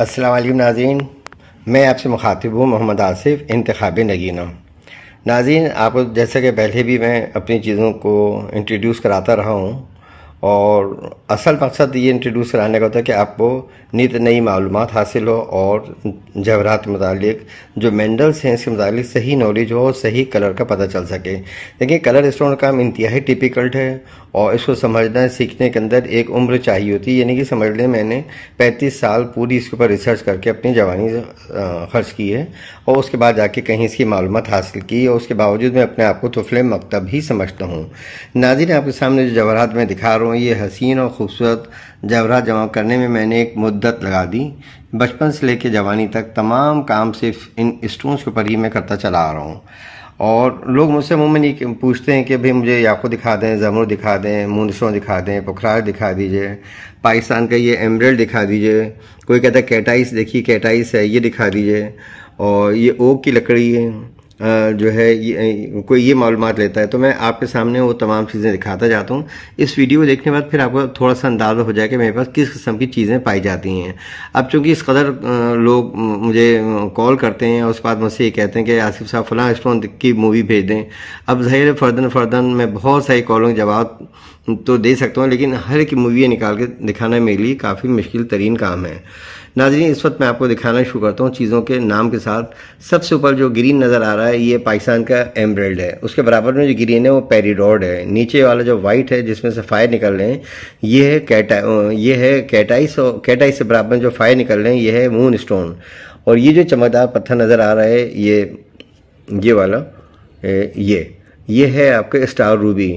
असलम नाजीन मैं आपसे मुखातिब हूँ मोहम्मद आसिफ इंतब नगीना नाजीन आपको जैसा कि पहले भी मैं अपनी चीज़ों को इंट्रोड्यूस कराता रहा हूँ और असल मकसद ये इंट्रोड्यूस कराने का होता है कि आपको नित नई मालूम हासिल हो और जवरात मतलब जो मैंडल्स हैं इसके मतलब सही नॉलेज हो और सही कलर का पता चल सके लेकिन कलर स्टोन काम इंतहाई टिपिकल्ट है और इसको समझना सीखने के अंदर एक उम्र चाहिए होती है यानी कि समझ लें मैंने 35 साल पूरी इसके ऊपर रिसर्च करके अपनी जवानी खर्च की है और उसके बाद जाके कहीं इसकी मालूम हासिल की और उसके बावजूद मैं अपने आप को तुफले मकतब ही समझता हूँ ने आपके सामने जो जवाहरात में दिखा रहा हूँ दोस्तों ये हसीन और ख़ूबसूरत जवरा जमा करने में मैंने एक मुद्दत लगा दी बचपन से लेकर जवानी तक तमाम काम सिर्फ इन स्टोन्स के ऊपर ही मैं करता चला आ रहा हूँ और लोग मुझसे मुमन ये पूछते हैं कि भाई मुझे याकू दिखा दें जमरू दिखा दें मुनसों दिखा दें पुखरार दिखा दीजिए पाकिस्तान का ये एम्ब्रेल दिखा दीजिए कोई कहता है कैटाइस देखिए कैटाइस है ये दिखा दीजिए और ये ओक की लकड़ी है जो है ये कोई ये मालूम लेता है तो मैं आपके सामने वो तमाम चीज़ें दिखाता जाता हूँ इस वीडियो को देखने के बाद फिर आपको थोड़ा सा अंदाज़ा हो जाए कि मेरे पास किस किस्म की चीज़ें पाई जाती हैं अब चूंकि इस कदर लोग मुझे कॉल करते हैं और उसके बाद मुझसे ये कहते हैं कि आसिफ साहब फलां स्टोन की मूवी भेज दें अब जहर फर्दन फर्दन में बहुत सारी कॉलों के जवाब तो दे सकता हूँ लेकिन हर एक मूवी निकाल के दिखाना मेरे लिए काफ़ी मुश्किल तरीन काम है नाजरीन इस वक्त मैं आपको दिखाना शुरू करता हूँ चीज़ों के नाम के साथ सबसे ऊपर जो ग्रीन नज़र आ रहा है ये पाकिस्तान का एम्ब्रेल्ड है उसके बराबर में जो ग्रीन है वो पेरीडोड है नीचे वाला जो वाइट है जिसमें से फायर निकल रहे हैं ये है कैटा ये है कैटाइस और कैटाइस से बराबर में जो फायर निकल रहे हैं ये है मून स्टोन और ये जो चमकदार पत्थर नज़र आ रहा है ये ये वाला ये ये है आपके स्टार रूबी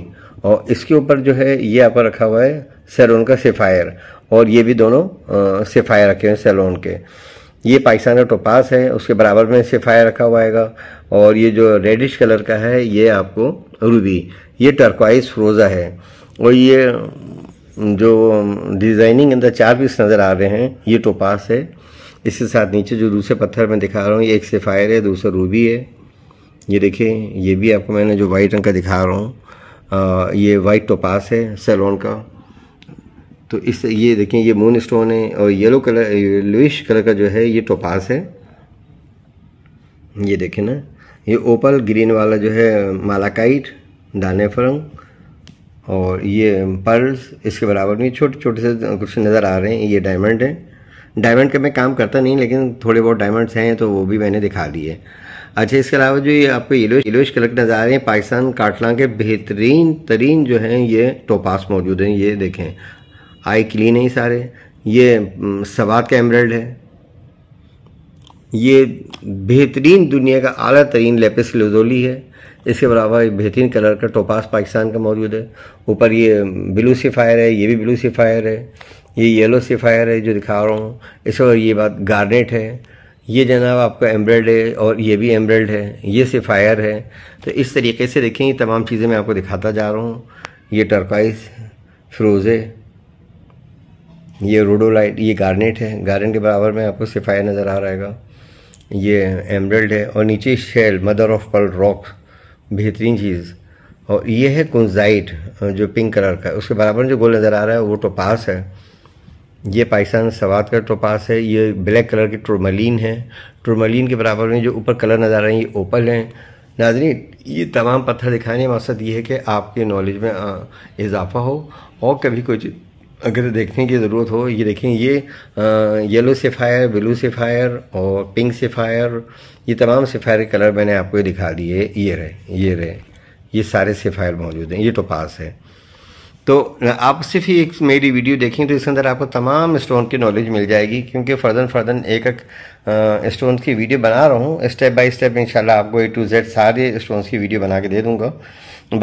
और इसके ऊपर जो है ये यहाँ रखा हुआ है सैलोन का सेफायर और ये भी दोनों सेफायर रखे हैं सैलोन के ये पाकिस्तान का टोपास है उसके बराबर में सेफायर रखा हुआ है और ये जो रेडिश कलर का है ये आपको रूबी ये टर्कवाइज फ्रोज़ा है और ये जो डिज़ाइनिंग अंदर चार पीस नज़र आ रहे हैं ये टोपास है इसके साथ नीचे जो दूसरे पत्थर में दिखा रहा हूँ ये एक सेफायर है दूसरा रूबी है ये देखिए ये भी आपको मैंने जो वाइट रंग का दिखा रहा हूँ ये वाइट टोपास है सेलोन का तो इस ये देखें ये मून स्टोन है और येलो कलर लुइश कलर का जो है ये टोपास है ये देखें ना ये ओपल ग्रीन वाला जो है मालाकाइट दाने फरंग और ये पर्ल्स इसके बराबर में छोटे छोटे से कुछ नज़र आ रहे हैं ये डायमंड हैं डायमंड का मैं काम करता नहीं लेकिन थोड़े बहुत डायमंड्स हैं तो वो भी मैंने दिखा दिए अच्छा इसके अलावा जो ये आपको येलोश कलर के नजर आ रहे हैं पाकिस्तान काटला के बेहतरीन तरीन जो हैं ये टोपास मौजूद हैं ये देखें आई क्लीन है सारे ये सवाद का एमरल्ड है ये बेहतरीन दुनिया का अला तरीन लेपिस लजोली है इसके अलावा बेहतरीन कलर का टोपास पाकिस्तान का मौजूद है ऊपर ये ब्लू सिफायर है ये भी ब्लू सिफायर है ये येलो सिफायर है जो दिखा रहा हूँ इसके बाद ये बात गार्नेट है ये जनाब आपका एम्ब्रॉयड है और ये भी एम्ब्रॉयड है ये सिफायर है तो इस तरीके से देखें ये तमाम चीज़ें मैं आपको दिखाता जा रहा हूँ ये टर्काइज फ्रोज़े ये रोडोलाइट ये गार्नेट है गार्नेट के बराबर में आपको सिफायर नज़र आ रहेगा ये एम्ब्रॉयड है और नीचे shell mother of pearl rock बेहतरीन चीज़ और ये है कुंजाइट जो पिंक कलर का है उसके बराबर जो गोल नज़र आ रहा है वो टोपास तो है ये पाकिस्तान सवात का टोपास है ये ब्लैक कलर की ट्रमलिन है ट्रमलिन के बराबर में जो ऊपर कलर नज़र आ रहे हैं ये ओपल हैं नाजनी ये तमाम पत्थर दिखाने का मकसद ये है कि आपके नॉलेज में इजाफा हो और कभी कुछ अगर देखने की ज़रूरत हो ये देखें ये येलो सिफायर ब्लू सिफायर और पिंक सिफायर ये तमाम सिफायर के कलर मैंने आपको दिखा दिए ये रहे ये रहे ये सारे सिफायर मौजूद हैं ये टोपास है तो आप सिर्फ ही एक मेरी वीडियो देखें तो इसके अंदर आपको तमाम स्टोन की नॉलेज मिल जाएगी क्योंकि फर्दन फर्दन एक एक स्टोन की वीडियो बना रहा हूँ स्टेप बाय स्टेप इंशाल्लाह आपको ए टू जेड सारे स्टोन की वीडियो बना के दे दूँगा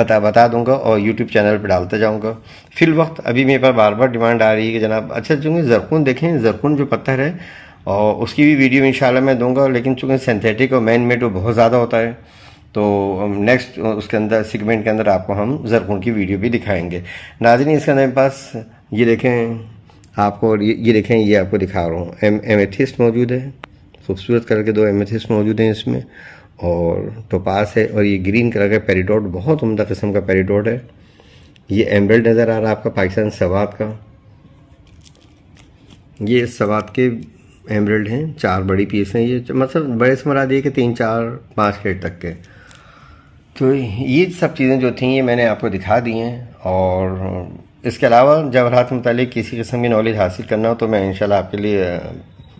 बता बता दूंगा और यूट्यूब चैनल पर डालता जाऊंगा फिल वक्त अभी मेरे पास बार बार डिमांड आ रही है कि जनाब अच्छा चूँकि जरकून देखें जरकून जो पत्थर है और उसकी भी वीडियो इंशाल्लाह मैं दूंगा लेकिन चूँकि सिंथेटिक और मैन मेड वो बहुत ज़्यादा होता है तो नेक्स्ट उसके अंदर सेगमेंट के अंदर आपको हम जरखून की वीडियो भी दिखाएंगे नाजरीन इसके अंदर पास ये देखें आपको ये देखें ये आपको दिखा रहा हूँ एम एमेथिस्ट मौजूद है खूबसूरत कलर के दो एमेथिस्ट मौजूद हैं इसमें और टोपास तो है और ये ग्रीन कलर का पेरीडोट बहुत उमदा किस्म का पेरीडोट है ये एमरल्ड नज़र आ रहा है आपका पाकिस्तान सवाद का ये सवाद के एमरल्ड हैं चार बड़ी पीस हैं ये मतलब बड़े से मरा दिए कि तीन चार पाँच कैरेट तक के तो ये सब चीज़ें जो थी ये मैंने आपको दिखा दी हैं और इसके अलावा जवाहरात मतलब किसी किस्म की नॉलेज हासिल करना हो तो मैं इन आपके लिए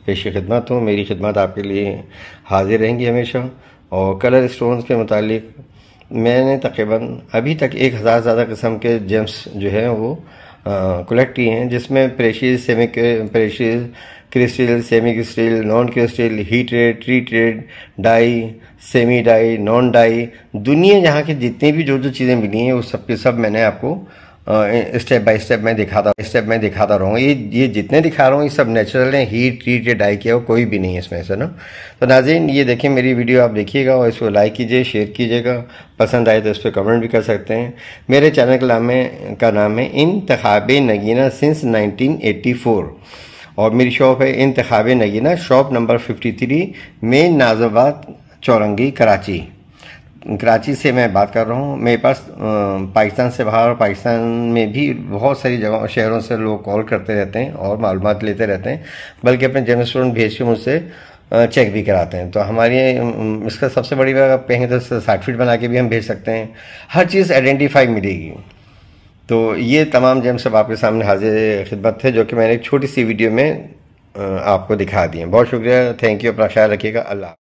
पेश खिदमत हूँ मेरी खिदमत आपके लिए हाजिर रहेंगी हमेशा और कलर स्टोन्स के मतलब मैंने तकरीबन अभी तक एक हज़ार ज़्यादा किस्म के जेम्स जो हैं वो कलेक्ट किए हैं जिसमें precious semi precious crystal semi crystal non crystal heated treated dye semi dye non dye दुनिया यहाँ के जितने भी जो जो चीज़ें मिली हैं वो सब के सब मैंने आपको स्टेप बाय स्टेप मैं दिखाता स्टेप मैं दिखाता रहूँगा ये ये जितने दिखा रहा हूँ ये सब नेचुरल हैं हीट ट्रीट या डाई किया कोई भी नहीं है इसमें से ना तो नाजीन ये देखें मेरी वीडियो आप देखिएगा और इसको लाइक कीजिए शेयर कीजिएगा पसंद आए तो इस पर कमेंट भी कर सकते हैं मेरे चैनल का नाम है का नाम है Intekhab Nagina since nineteen और मेरी शॉप है Intekhab Nagina shop number 53 main Nazimabad Chaurangi Karachi Karachi से मैं बात कर रहा हूँ मेरे पास पाकिस्तान से बाहर और पाकिस्तान में भी बहुत सारी जगह शहरों से लोग कॉल करते रहते हैं और मालूम लेते रहते हैं बल्कि अपने जनरल स्टूडेंट भेज के मुझसे चेक भी कराते हैं तो हमारे इसका सबसे बड़ी बात कहेंगे तो साठ फीट बना के भी हम भेज सकते हैं हर चीज़ आइडेंटिफाई मिलेगी तो ये तमाम जेम्स अब आपके सामने हाजिर खिदमत थे जो कि मैंने एक छोटी सी वीडियो में आपको दिखा दी है बहुत शुक्रिया थैंक यू अपना ख्याल रखिएगा अल्लाह